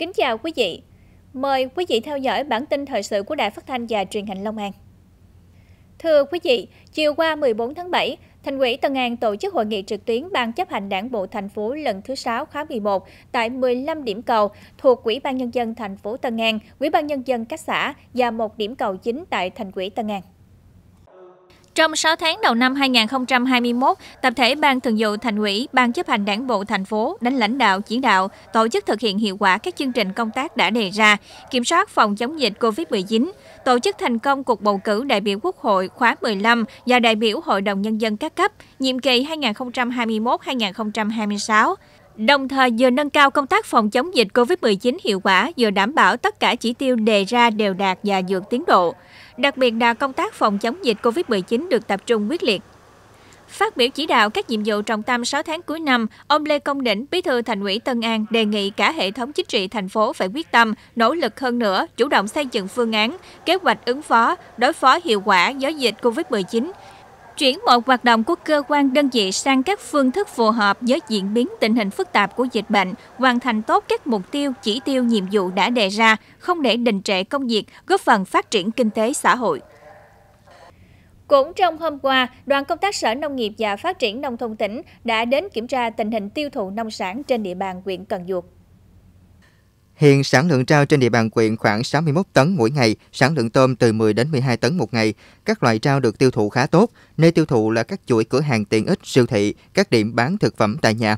Kính chào quý vị. Mời quý vị theo dõi bản tin thời sự của Đài Phát thanh và Truyền hình Long An. Thưa quý vị, chiều qua 14 tháng 7, Thành ủy Tân An tổ chức hội nghị trực tuyến Ban chấp hành Đảng bộ thành phố lần thứ 6 khóa 11 tại 15 điểm cầu thuộc Ủy ban nhân dân thành phố Tân An, Ủy ban nhân dân các xã và một điểm cầu chính tại thành ủy Tân An. Trong 6 tháng đầu năm 2021, tập thể Ban Thường vụ Thành ủy, Ban chấp hành Đảng bộ thành phố đánh lãnh đạo chỉ đạo, tổ chức thực hiện hiệu quả các chương trình công tác đã đề ra, kiểm soát phòng chống dịch COVID-19, tổ chức thành công cuộc bầu cử đại biểu Quốc hội khóa 15 và đại biểu Hội đồng nhân dân các cấp nhiệm kỳ 2021-2026 đồng thời vừa nâng cao công tác phòng chống dịch COVID-19 hiệu quả, vừa đảm bảo tất cả chỉ tiêu đề ra đều đạt và vượt tiến độ. Đặc biệt là công tác phòng chống dịch COVID-19 được tập trung quyết liệt. Phát biểu chỉ đạo các nhiệm vụ trọng tâm 6 tháng cuối năm, ông Lê Công Đỉnh, Bí thư Thành ủy Tân An đề nghị cả hệ thống chính trị thành phố phải quyết tâm, nỗ lực hơn nữa, chủ động xây dựng phương án, kế hoạch ứng phó, đối phó hiệu quả với dịch COVID-19, chuyển mọi hoạt động của cơ quan đơn vị sang các phương thức phù hợp với diễn biến tình hình phức tạp của dịch bệnh, hoàn thành tốt các mục tiêu, chỉ tiêu, nhiệm vụ đã đề ra, không để đình trệ công việc, góp phần phát triển kinh tế xã hội. Cũng trong hôm qua, đoàn công tác Sở Nông nghiệp và Phát triển Nông thôn tỉnh đã đến kiểm tra tình hình tiêu thụ nông sản trên địa bàn huyện Cần Duộc. Hiện sản lượng rau trên địa bàn quyện khoảng 61 tấn mỗi ngày, sản lượng tôm từ 10 đến 12 tấn một ngày. Các loại rau được tiêu thụ khá tốt, nơi tiêu thụ là các chuỗi cửa hàng tiện ích, siêu thị, các điểm bán thực phẩm tại nhà.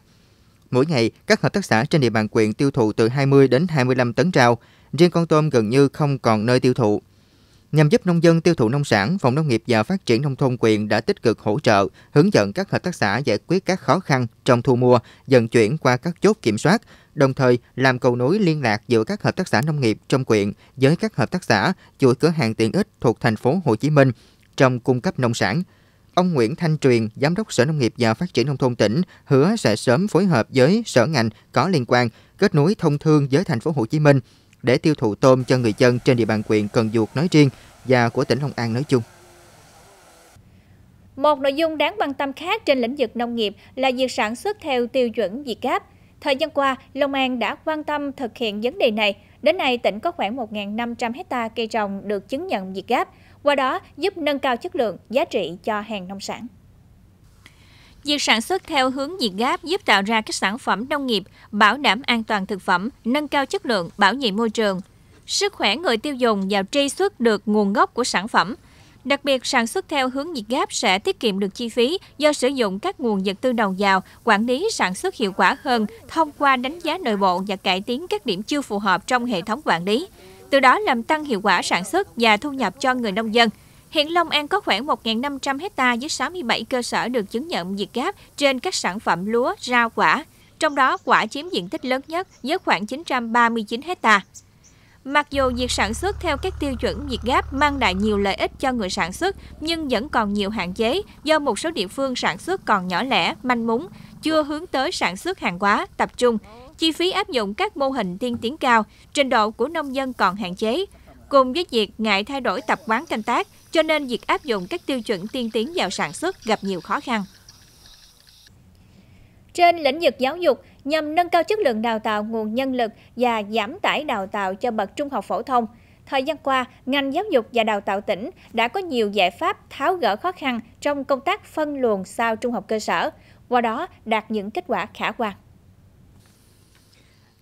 Mỗi ngày, các hợp tác xã trên địa bàn quyện tiêu thụ từ 20 đến 25 tấn rau, riêng con tôm gần như không còn nơi tiêu thụ. Nhằm giúp nông dân tiêu thụ nông sản, Phòng Nông nghiệp và Phát triển Nông thôn quyền đã tích cực hỗ trợ, hướng dẫn các hợp tác xã giải quyết các khó khăn trong thu mua, dần chuyển qua các chốt kiểm soát, đồng thời làm cầu nối liên lạc giữa các hợp tác xã nông nghiệp trong quyện với các hợp tác xã chuỗi cửa hàng tiện ích thuộc thành phố Hồ Chí Minh trong cung cấp nông sản. Ông Nguyễn Thanh Truyền, Giám đốc Sở Nông nghiệp và Phát triển Nông thôn tỉnh, hứa sẽ sớm phối hợp với sở ngành có liên quan, kết nối thông thương với thành phố Hồ Chí Minh – để tiêu thụ tôm cho người dân trên địa bàn huyện Cần Duộc nói riêng và của tỉnh Long An nói chung. Một nội dung đáng quan tâm khác trên lĩnh vực nông nghiệp là việc sản xuất theo tiêu chuẩn Việt Gáp. Thời gian qua, Long An đã quan tâm thực hiện vấn đề này. Đến nay, tỉnh có khoảng 1.500 hecta cây trồng được chứng nhận Việt Gáp, qua đó giúp nâng cao chất lượng, giá trị cho hàng nông sản. Việc sản xuất theo hướng việt gáp giúp tạo ra các sản phẩm nông nghiệp, bảo đảm an toàn thực phẩm, nâng cao chất lượng, bảo vệ môi trường. Sức khỏe người tiêu dùng và truy xuất được nguồn gốc của sản phẩm. Đặc biệt, sản xuất theo hướng việt gáp sẽ tiết kiệm được chi phí do sử dụng các nguồn vật tư đầu vào, quản lý sản xuất hiệu quả hơn thông qua đánh giá nội bộ và cải tiến các điểm chưa phù hợp trong hệ thống quản lý. Từ đó làm tăng hiệu quả sản xuất và thu nhập cho người nông dân – Hiện Long An có khoảng 1.500 hecta với 67 cơ sở được chứng nhận việt gáp trên các sản phẩm lúa, rau, quả. Trong đó, quả chiếm diện tích lớn nhất với khoảng 939 hecta. Mặc dù việc sản xuất theo các tiêu chuẩn Việt Gáp mang lại nhiều lợi ích cho người sản xuất, nhưng vẫn còn nhiều hạn chế do một số địa phương sản xuất còn nhỏ lẻ, manh mún, chưa hướng tới sản xuất hàng hóa tập trung, chi phí áp dụng các mô hình tiên tiến cao, trình độ của nông dân còn hạn chế. Cùng với việc ngại thay đổi tập quán canh tác, cho nên việc áp dụng các tiêu chuẩn tiên tiến vào sản xuất gặp nhiều khó khăn. Trên lĩnh vực giáo dục, nhằm nâng cao chất lượng đào tạo nguồn nhân lực và giảm tải đào tạo cho bậc trung học phổ thông, thời gian qua, ngành giáo dục và đào tạo tỉnh đã có nhiều giải pháp tháo gỡ khó khăn trong công tác phân luồng sau trung học cơ sở, qua đó đạt những kết quả khả quan.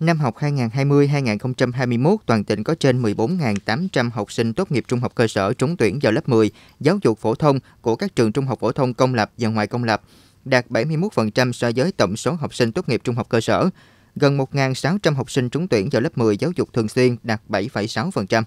Năm học 2020-2021, toàn tỉnh có trên 14.800 học sinh tốt nghiệp trung học cơ sở trúng tuyển vào lớp 10, giáo dục phổ thông của các trường trung học phổ thông công lập và ngoài công lập, đạt 71% so với tổng số học sinh tốt nghiệp trung học cơ sở. Gần 1.600 học sinh trúng tuyển vào lớp 10 giáo dục thường xuyên đạt 7,6%.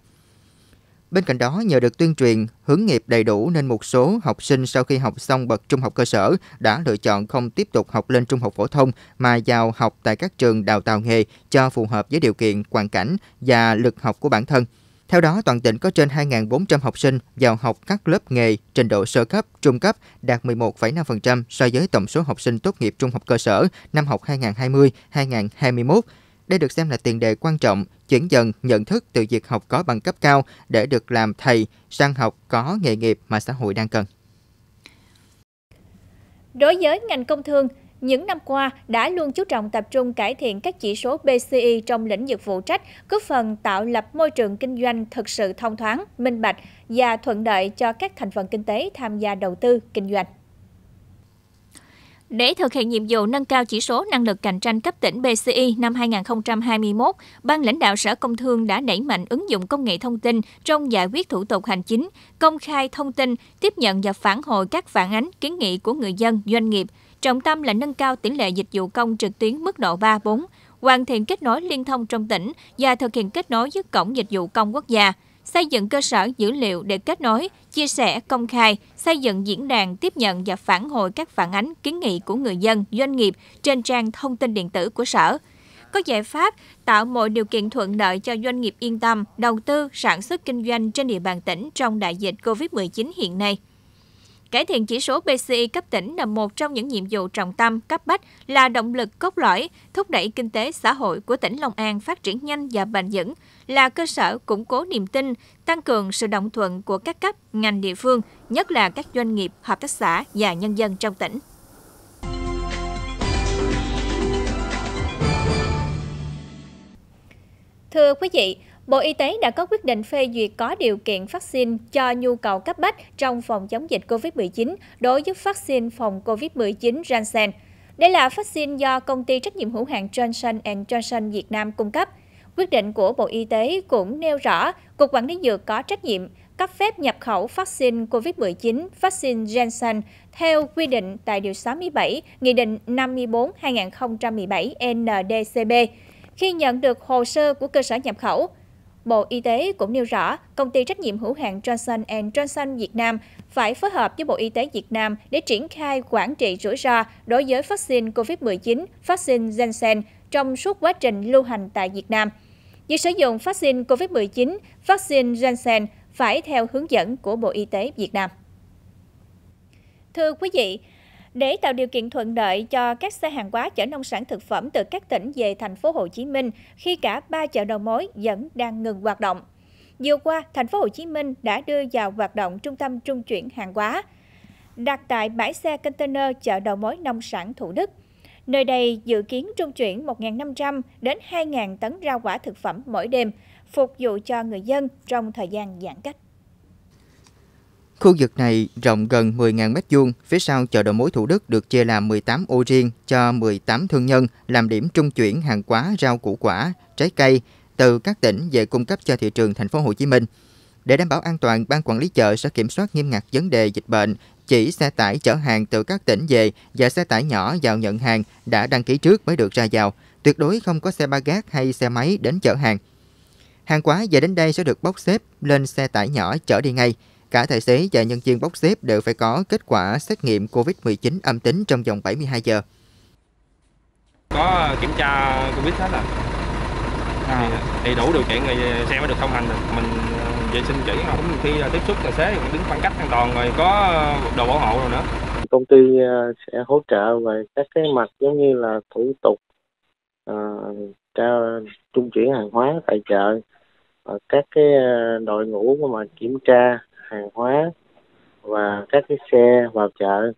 Bên cạnh đó, nhờ được tuyên truyền, hướng nghiệp đầy đủ nên một số học sinh sau khi học xong bậc trung học cơ sở đã lựa chọn không tiếp tục học lên trung học phổ thông mà vào học tại các trường đào tạo nghề cho phù hợp với điều kiện, hoàn cảnh và lực học của bản thân. Theo đó, toàn tỉnh có trên 2.400 học sinh vào học các lớp nghề trình độ sơ cấp, trung cấp đạt 11,5% so với tổng số học sinh tốt nghiệp trung học cơ sở năm học 2020-2021 đây được xem là tiền đề quan trọng chuyển dần nhận thức từ việc học có bằng cấp cao để được làm thầy sang học có nghề nghiệp mà xã hội đang cần. Đối với ngành công thương, những năm qua đã luôn chú trọng tập trung cải thiện các chỉ số PCI trong lĩnh vực phụ trách, góp phần tạo lập môi trường kinh doanh thực sự thông thoáng, minh bạch và thuận lợi cho các thành phần kinh tế tham gia đầu tư, kinh doanh. Để thực hiện nhiệm vụ nâng cao chỉ số năng lực cạnh tranh cấp tỉnh BCI năm 2021, Ban lãnh đạo Sở Công Thương đã đẩy mạnh ứng dụng công nghệ thông tin trong giải quyết thủ tục hành chính, công khai thông tin, tiếp nhận và phản hồi các phản ánh, kiến nghị của người dân, doanh nghiệp. Trọng tâm là nâng cao tỷ lệ dịch vụ công trực tuyến mức độ 3-4, hoàn thiện kết nối liên thông trong tỉnh và thực hiện kết nối với Cổng Dịch vụ Công Quốc gia xây dựng cơ sở dữ liệu để kết nối, chia sẻ công khai, xây dựng diễn đàn tiếp nhận và phản hồi các phản ánh, kiến nghị của người dân, doanh nghiệp trên trang thông tin điện tử của sở có giải pháp tạo mọi điều kiện thuận lợi cho doanh nghiệp yên tâm đầu tư sản xuất kinh doanh trên địa bàn tỉnh trong đại dịch COVID-19 hiện nay. Cải thiện chỉ số PCI cấp tỉnh là một trong những nhiệm vụ trọng tâm cấp bách là động lực cốt lõi, thúc đẩy kinh tế xã hội của tỉnh Long An phát triển nhanh và bền vững, là cơ sở củng cố niềm tin, tăng cường sự đồng thuận của các cấp, ngành địa phương, nhất là các doanh nghiệp, hợp tác xã và nhân dân trong tỉnh. Thưa quý vị, Bộ Y tế đã có quyết định phê duyệt có điều kiện vaccine cho nhu cầu cấp bách trong phòng chống dịch COVID-19 đối với vaccine phòng COVID-19 Janssen. Đây là vaccine do công ty trách nhiệm hữu hạn Johnson Johnson Việt Nam cung cấp. Quyết định của Bộ Y tế cũng nêu rõ Cục Quản lý Dược có trách nhiệm cấp phép nhập khẩu vaccine COVID-19, vaccine Janssen theo quy định tại Điều 67, Nghị định 54-2017 NDCB khi nhận được hồ sơ của cơ sở nhập khẩu. Bộ Y tế cũng nêu rõ, công ty trách nhiệm hữu hạn Johnson Johnson Việt Nam phải phối hợp với Bộ Y tế Việt Nam để triển khai quản trị rủi ro đối với vaccine COVID-19, vaccine Janssen trong suốt quá trình lưu hành tại Việt Nam. Việc sử dụng vaccine COVID-19, vaccine Janssen phải theo hướng dẫn của Bộ Y tế Việt Nam. Thưa quý vị, để tạo điều kiện thuận lợi cho các xe hàng hóa chở nông sản thực phẩm từ các tỉnh về thành phố Hồ Chí Minh khi cả ba chợ đầu mối vẫn đang ngừng hoạt động. Vừa qua, thành phố Hồ Chí Minh đã đưa vào hoạt động trung tâm trung chuyển hàng hóa đặt tại bãi xe container chợ đầu mối nông sản Thủ Đức. Nơi đây dự kiến trung chuyển 1.500 đến 2.000 tấn rau quả thực phẩm mỗi đêm, phục vụ cho người dân trong thời gian giãn cách. Khu vực này rộng gần 10.000 m2, phía sau chợ đầu mối Thủ Đức được chia làm 18 ô riêng cho 18 thương nhân làm điểm trung chuyển hàng hóa rau củ quả, trái cây từ các tỉnh về cung cấp cho thị trường thành phố Hồ Chí Minh. Để đảm bảo an toàn, ban quản lý chợ sẽ kiểm soát nghiêm ngặt vấn đề dịch bệnh, chỉ xe tải chở hàng từ các tỉnh về và xe tải nhỏ vào nhận hàng đã đăng ký trước mới được ra vào, tuyệt đối không có xe ba gác hay xe máy đến chở hàng. Hàng quá về đến đây sẽ được bốc xếp lên xe tải nhỏ chở đi ngay. Cả tài xế và nhân viên bốc xếp đều phải có kết quả xét nghiệm COVID-19 âm tính trong vòng 72 giờ. Có ờ, kiểm tra COVID hết à? à. đầy ờ, đủ điều kiện thì ờ, xe mới được thông hành được. Mình vệ sinh kỹ không cũng khi tiếp xúc tài xế đứng khoảng cách an toàn rồi có đồ bảo hộ rồi nữa. Công ty sẽ hỗ trợ về các cái mặt giống như là thủ tục uh, trung chuyển hàng hóa tại chợ các cái đội ngũ mà kiểm tra hàng hóa và các cái xe vào chợ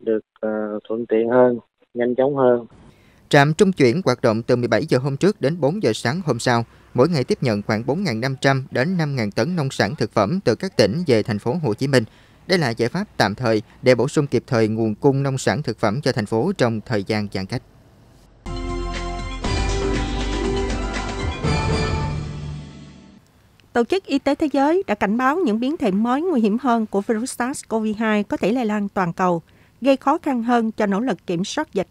được ờ, thuận tiện hơn, nhanh chóng hơn. Trạm trung chuyển hoạt động từ 17 giờ hôm trước đến 4 giờ sáng hôm sau, mỗi ngày tiếp nhận khoảng 4.500 đến 5.000 tấn nông sản thực phẩm từ các tỉnh về thành phố Hồ Chí Minh. Đây là giải pháp tạm thời để bổ sung kịp thời nguồn cung nông sản thực phẩm cho thành phố trong thời gian giãn cách. Tổ chức Y tế Thế giới đã cảnh báo những biến thể mới nguy hiểm hơn của virus SARS-CoV-2 có thể lây lan toàn cầu, gây khó khăn hơn cho nỗ lực kiểm soát dịch.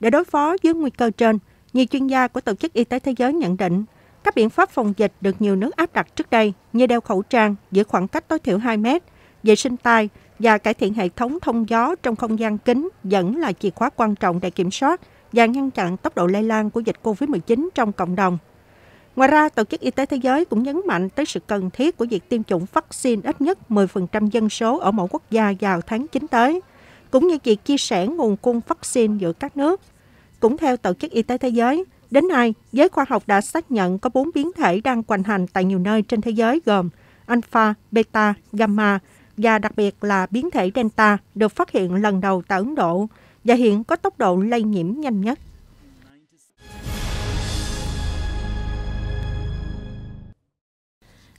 Để đối phó với nguy cơ trên, nhiều chuyên gia của Tổ chức Y tế Thế giới nhận định các biện pháp phòng dịch được nhiều nước áp đặt trước đây như đeo khẩu trang, giữ khoảng cách tối thiểu 2 mét, vệ sinh tay và cải thiện hệ thống thông gió trong không gian kính vẫn là chìa khóa quan trọng để kiểm soát và ngăn chặn tốc độ lây lan của dịch COVID-19 trong cộng đồng. Ngoài ra, Tổ chức Y tế Thế giới cũng nhấn mạnh tới sự cần thiết của việc tiêm chủng vaccine ít nhất 10% dân số ở mỗi quốc gia vào tháng 9 tới, cũng như việc chia sẻ nguồn cung vaccine giữa các nước. Cũng theo Tổ chức Y tế Thế giới, đến nay, giới khoa học đã xác nhận có 4 biến thể đang quành hành tại nhiều nơi trên thế giới gồm Alpha, Beta, Gamma và đặc biệt là biến thể Delta được phát hiện lần đầu tại Ấn Độ và hiện có tốc độ lây nhiễm nhanh nhất.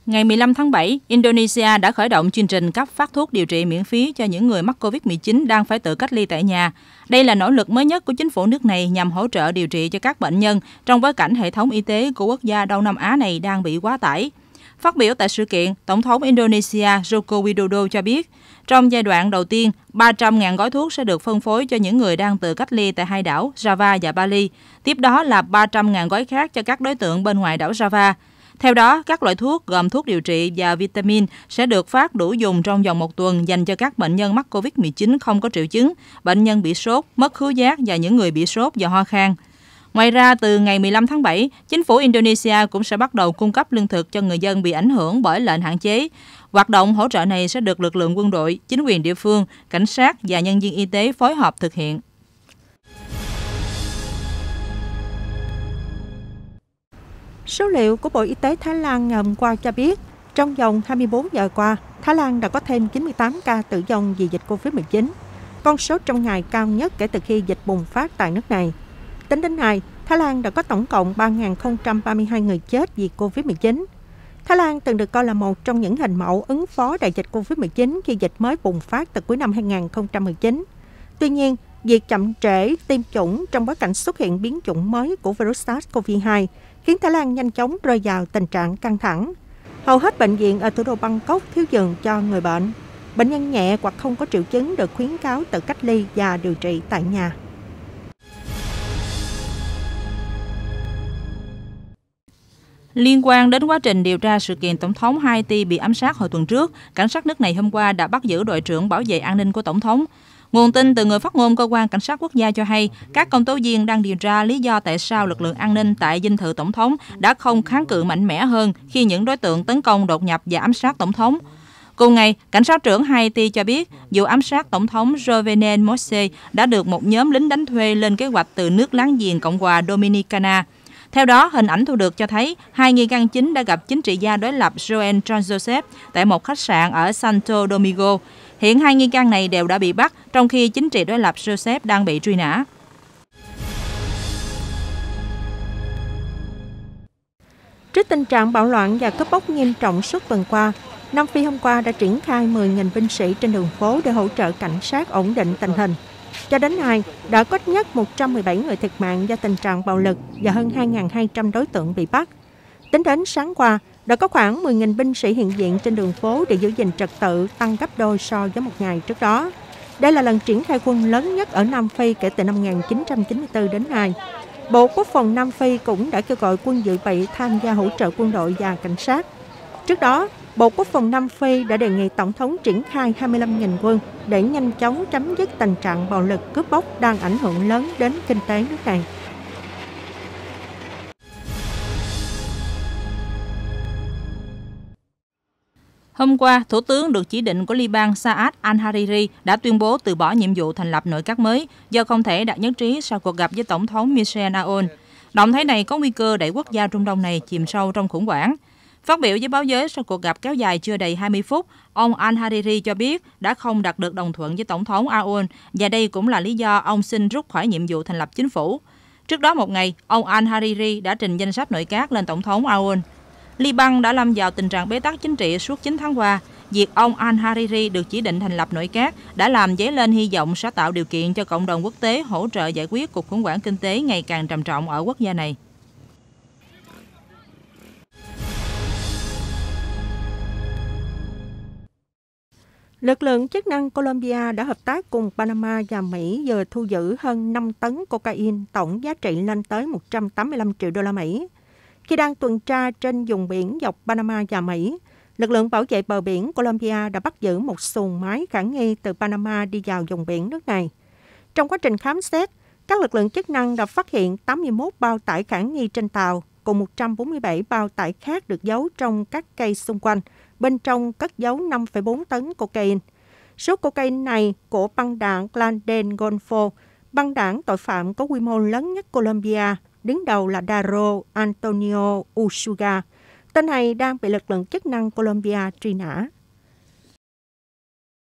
Ngày 15 tháng 7, Indonesia đã khởi động chương trình cấp phát thuốc điều trị miễn phí cho những người mắc COVID-19 đang phải tự cách ly tại nhà. Đây là nỗ lực mới nhất của chính phủ nước này nhằm hỗ trợ điều trị cho các bệnh nhân trong bối cảnh hệ thống y tế của quốc gia Đông Nam Á này đang bị quá tải. Phát biểu tại sự kiện, Tổng thống Indonesia Joko Widodo cho biết, trong giai đoạn đầu tiên, 300.000 gói thuốc sẽ được phân phối cho những người đang tự cách ly tại hai đảo Java và Bali. Tiếp đó là 300.000 gói khác cho các đối tượng bên ngoài đảo Java. Theo đó, các loại thuốc gồm thuốc điều trị và vitamin sẽ được phát đủ dùng trong vòng một tuần dành cho các bệnh nhân mắc COVID-19 không có triệu chứng, bệnh nhân bị sốt, mất khứu giác và những người bị sốt và ho khan. Ngoài ra, từ ngày 15 tháng 7, chính phủ Indonesia cũng sẽ bắt đầu cung cấp lương thực cho người dân bị ảnh hưởng bởi lệnh hạn chế. Hoạt động hỗ trợ này sẽ được lực lượng quân đội, chính quyền địa phương, cảnh sát và nhân viên y tế phối hợp thực hiện. Số liệu của Bộ Y tế Thái Lan ngày hôm qua cho biết, trong vòng 24 giờ qua, Thái Lan đã có thêm 98 ca tử vong vì dịch COVID-19, con số trong ngày cao nhất kể từ khi dịch bùng phát tại nước này. Tính đến nay, Thái Lan đã có tổng cộng 3.032 người chết vì COVID-19. Thái Lan từng được coi là một trong những hình mẫu ứng phó đại dịch COVID-19 khi dịch mới bùng phát từ cuối năm 2019. Tuy nhiên, việc chậm trễ tiêm chủng trong bối cảnh xuất hiện biến chủng mới của virus SARS-CoV-2 khiến Thái Lan nhanh chóng rơi vào tình trạng căng thẳng. Hầu hết bệnh viện ở thủ đô Bangkok thiếu giường cho người bệnh. Bệnh nhân nhẹ hoặc không có triệu chứng được khuyến cáo tự cách ly và điều trị tại nhà. Liên quan đến quá trình điều tra sự kiện Tổng thống Haiti bị ám sát hồi tuần trước, cảnh sát nước này hôm qua đã bắt giữ đội trưởng bảo vệ an ninh của Tổng thống. Nguồn tin từ người phát ngôn cơ quan cảnh sát quốc gia cho hay, các công tố viên đang điều tra lý do tại sao lực lượng an ninh tại dinh thự tổng thống đã không kháng cự mạnh mẽ hơn khi những đối tượng tấn công đột nhập và ám sát tổng thống. Cùng ngày, cảnh sát trưởng Haiti cho biết vụ ám sát tổng thống Jovenel Moise đã được một nhóm lính đánh thuê lên kế hoạch từ nước láng giềng Cộng hòa Dominicana. Theo đó, hình ảnh thu được cho thấy hai nghi can chính đã gặp chính trị gia đối lập Joel John Joseph tại một khách sạn ở Santo Domingo. Hiện hai nghi can này đều đã bị bắt, trong khi chính trị đối lập Joseph đang bị truy nã. Trước tình trạng bạo loạn và cướp bóc nghiêm trọng suốt tuần qua, Nam Phi hôm qua đã triển khai 10.000 binh sĩ trên đường phố để hỗ trợ cảnh sát ổn định tình hình. Cho đến nay, đã có ít nhất 117 người thiệt mạng do tình trạng bạo lực và hơn 2.200 đối tượng bị bắt. Tính đến sáng qua, đã có khoảng 10.000 binh sĩ hiện diện trên đường phố để giữ gìn trật tự tăng gấp đôi so với một ngày trước đó. Đây là lần triển khai quân lớn nhất ở Nam Phi kể từ năm 1994 đến nay. Bộ Quốc phòng Nam Phi cũng đã kêu gọi quân dự bị tham gia hỗ trợ quân đội và cảnh sát. Trước đó, Bộ Quốc phòng Nam Phi đã đề nghị Tổng thống triển khai 25.000 quân để nhanh chóng chấm dứt tình trạng bạo lực cướp bóc đang ảnh hưởng lớn đến kinh tế nước này. Hôm qua, Thủ tướng được chỉ định của Liban Saad al-Hariri đã tuyên bố từ bỏ nhiệm vụ thành lập nội các mới do không thể đạt nhất trí sau cuộc gặp với Tổng thống Michel Aoun. Động thái này có nguy cơ đẩy quốc gia Trung Đông này chìm sâu trong khủng hoảng. Phát biểu với báo giới sau cuộc gặp kéo dài chưa đầy 20 phút, ông al-Hariri cho biết đã không đạt được đồng thuận với Tổng thống Aoun và đây cũng là lý do ông xin rút khỏi nhiệm vụ thành lập chính phủ. Trước đó một ngày, ông al-Hariri đã trình danh sách nội các lên Tổng thống Aoun. Liban đã lâm vào tình trạng bế tắc chính trị suốt 9 tháng qua. Việc ông al-Hariri được chỉ định thành lập nội các đã làm dấy lên hy vọng sẽ tạo điều kiện cho cộng đồng quốc tế hỗ trợ giải quyết cuộc khủng hoảng kinh tế ngày càng trầm trọng ở quốc gia này. Lực lượng chức năng Colombia đã hợp tác cùng Panama và Mỹ vừa thu giữ hơn 5 tấn cocaine tổng giá trị lên tới 185 triệu đô la Mỹ. Khi đang tuần tra trên vùng biển dọc Panama và Mỹ, lực lượng bảo vệ bờ biển Colombia đã bắt giữ một xuồng máy khả nghi từ Panama đi vào vùng biển nước này. Trong quá trình khám xét, các lực lượng chức năng đã phát hiện 81 bao tải khả nghi trên tàu cùng 147 bao tải khác được giấu trong các cây xung quanh. Bên trong cất giấu 5,4 tấn cocaine. Số cocaine này của băng đảng Clan Glanden Golfo, băng đảng tội phạm có quy mô lớn nhất Colombia, đứng đầu là Daro Antonio Usuga. Tên này đang bị lực lượng chức năng Colombia truy nã.